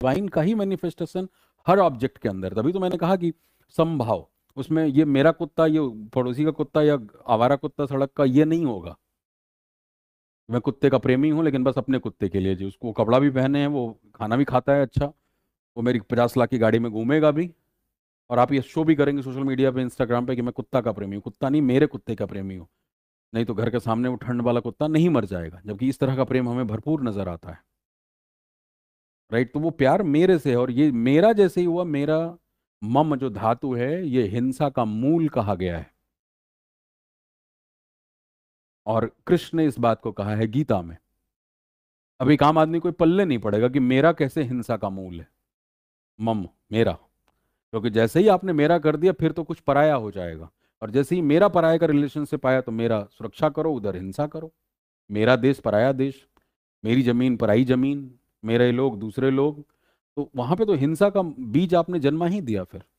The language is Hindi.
डिवाइन का ही मैनिफेस्टेशन हर ऑब्जेक्ट के अंदर तभी तो मैंने कहा कि संभाव उसमें ये मेरा कुत्ता ये पड़ोसी का कुत्ता या आवारा कुत्ता सड़क का ये नहीं होगा मैं कुत्ते का प्रेमी हूँ लेकिन बस अपने कुत्ते के लिए जी उसको कपड़ा भी पहने हैं वो खाना भी खाता है अच्छा वो मेरी पचास लाख की गाड़ी में घूमेगा भी और आप ये शो भी करेंगे सोशल मीडिया पे इंस्टाग्राम पे कि मैं कुत्ता का प्रेमी हूँ कुत्ता नहीं मेरे कुत्ते का प्रेमी हूँ नहीं तो घर के सामने वो ठंड वाला कुत्ता नहीं मर जाएगा जबकि इस तरह का प्रेम हमें भरपूर नजर आता है राइट तो वो प्यार मेरे से है और ये मेरा जैसे ही हुआ मेरा मम जो धातु है ये हिंसा का मूल कहा गया है और कृष्ण ने इस बात को कहा है गीता में अभी एक आम आदमी कोई पल्ले नहीं पड़ेगा कि मेरा कैसे हिंसा का मूल है मम मेरा क्योंकि तो जैसे ही आपने मेरा कर दिया फिर तो कुछ पराया हो जाएगा और जैसे ही मेरा पराया का रिलेशनशिप आया तो मेरा सुरक्षा करो उधर हिंसा करो मेरा देश पराया देश मेरी जमीन पराई जमीन मेरे लोग दूसरे लोग तो वहां पे तो हिंसा का बीज आपने जन्मा ही दिया फिर